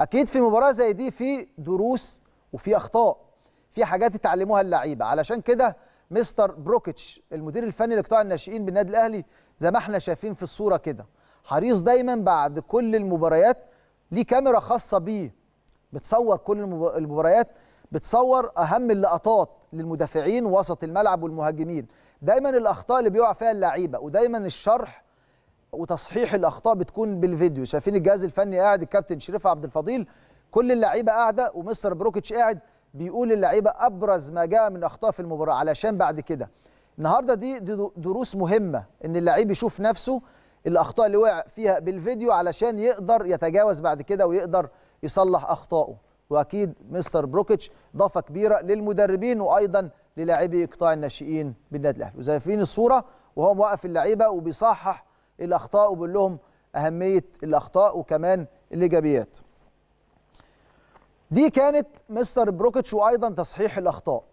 اكيد في مباراه زي دي في دروس وفي اخطاء في حاجات يتعلموها اللعيبه علشان كده مستر بروكيتش المدير الفني لقطاع الناشئين بالنادي الاهلي زي ما احنا شايفين في الصوره كده حريص دايما بعد كل المباريات ليه كاميرا خاصه بيه بتصور كل المباريات بتصور اهم اللقطات للمدافعين وسط الملعب والمهاجمين دايما الاخطاء اللي بيقع فيها اللعيبه ودايما الشرح وتصحيح الاخطاء بتكون بالفيديو شايفين الجهاز الفني قاعد الكابتن شريف عبد الفضيل كل اللعيبه قاعده ومستر بروكيتش قاعد بيقول اللعيبه ابرز ما جاء من اخطاء في المباراه علشان بعد كده النهارده دي, دروس مهمه ان اللعيب يشوف نفسه الاخطاء اللي وقع فيها بالفيديو علشان يقدر يتجاوز بعد كده ويقدر يصلح اخطائه واكيد مستر بروكيتش ضافه كبيره للمدربين وايضا للاعبي قطاع الناشئين بالنادي الاهلي وزي فين الصوره وهو موقف اللعيبه وبيصحح الاخطاء وبقول لهم اهميه الاخطاء وكمان الايجابيات دي كانت مستر بروكيتش وايضا تصحيح الاخطاء